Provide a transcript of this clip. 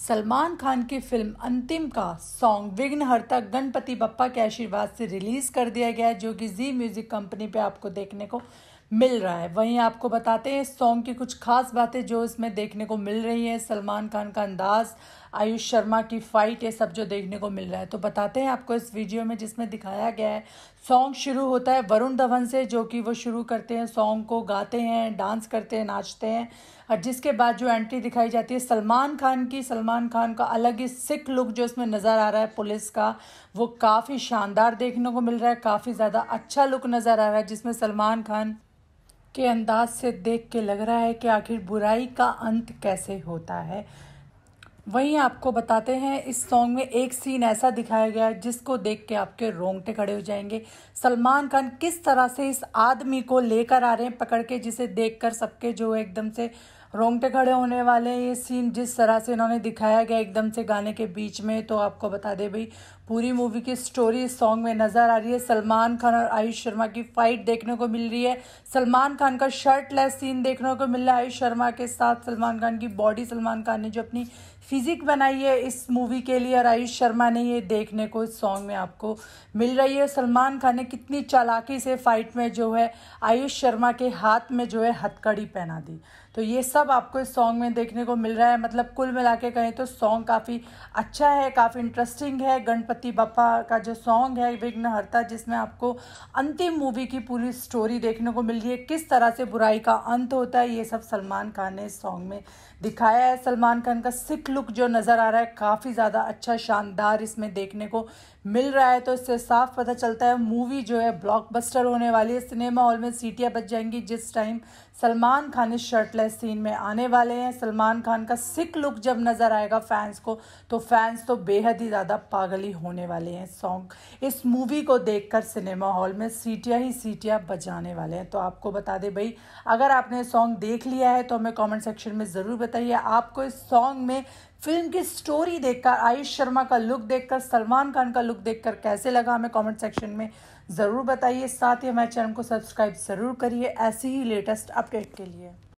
सलमान खान की फिल्म अंतिम का सॉन्ग विघ्नहर्ता गणपति बप्पा के आशीर्वाद से रिलीज़ कर दिया गया है जो कि जी म्यूज़िक कंपनी पे आपको देखने को मिल रहा है वहीं आपको बताते हैं सॉन्ग की कुछ खास बातें जो इसमें देखने को मिल रही हैं सलमान खान का अंदाज़ आयुष शर्मा की फ़ाइट ये सब जो देखने को मिल रहा है तो बताते हैं आपको इस वीडियो में जिसमें दिखाया गया है सॉन्ग शुरू होता है वरुण धवन से जो कि वो शुरू करते हैं सॉन्ग को गाते हैं डांस करते हैं नाचते हैं और जिसके बाद जो एंट्री दिखाई जाती है सलमान खान की सलमान खान का अलग ही सिख लुक जो इसमें नज़र आ रहा है पुलिस का वो काफ़ी शानदार देखने को मिल रहा है काफ़ी ज़्यादा अच्छा लुक नज़र आ रहा है जिसमें सलमान खान के अंदाज से देख के लग रहा है कि आखिर बुराई का अंत कैसे होता है वहीं आपको बताते हैं इस सॉन्ग में एक सीन ऐसा दिखाया गया है जिसको देख के आपके रोंगटे खड़े हो जाएंगे सलमान खान किस तरह से इस आदमी को लेकर आ रहे हैं पकड़ के जिसे देखकर सबके जो एकदम से रोंगटे खड़े होने वाले हैं ये सीन जिस तरह से इन्होंने दिखाया गया एकदम से गाने के बीच में तो आपको बता दें भाई पूरी मूवी की स्टोरी इस सॉन्ग में नज़र आ रही है सलमान खान और आयुष शर्मा की फाइट देखने को मिल रही है सलमान खान का शर्ट लेस सीन देखने को मिल रहा है आयुष शर्मा के साथ सलमान खान की बॉडी सलमान खान ने जो अपनी फिजिक बनाई है इस मूवी के लिए और आयुष शर्मा ने ये देखने को इस सॉन्ग में आपको मिल रही है सलमान खान ने कितनी चालाकी से फाइट में जो है आयुष शर्मा के हाथ में जो है हथकड़ी पहना दी तो ये सब आपको इस सॉन्ग में देखने को मिल रहा है मतलब कुल मिला के कहें तो सॉन्ग काफ़ी अच्छा है काफ़ी इंटरेस्टिंग है गणपति बप्पा का जो सॉन्ग है विघ्नहर्ता जिसमें आपको अंतिम मूवी की पूरी स्टोरी देखने को मिल रही है किस तरह से बुराई का अंत होता है ये सब सलमान खान ने इस सॉन्ग में दिखाया है सलमान खान का सिख लुक जो नज़र आ रहा है काफ़ी ज़्यादा अच्छा शानदार इसमें देखने को मिल रहा है तो इससे साफ पता चलता है मूवी जो है ब्लॉकबस्टर होने वाली है सिनेमा हॉल में सीटियाँ बच जाएंगी जिस टाइम सलमान खान इस शर्ट प्लस सीन में आने वाले हैं सलमान खान का सिक लुक जब नज़र आएगा फैंस को तो फैंस तो बेहद ही ज़्यादा पागल ही होने वाले हैं सॉन्ग इस मूवी को देखकर सिनेमा हॉल में सीटियाँ ही सीटियाँ बजाने वाले हैं तो आपको बता दें भाई अगर आपने सॉन्ग देख लिया है तो हमें कॉमेंट सेक्शन में ज़रूर बताइए आपको इस सॉन्ग में फिल्म की स्टोरी देखकर आयुष शर्मा का लुक देखकर सलमान खान का लुक देखकर कैसे लगा हमें कमेंट सेक्शन में ज़रूर बताइए साथ ही हमारे चैनल को सब्सक्राइब ज़रूर करिए ऐसे ही लेटेस्ट अपडेट के लिए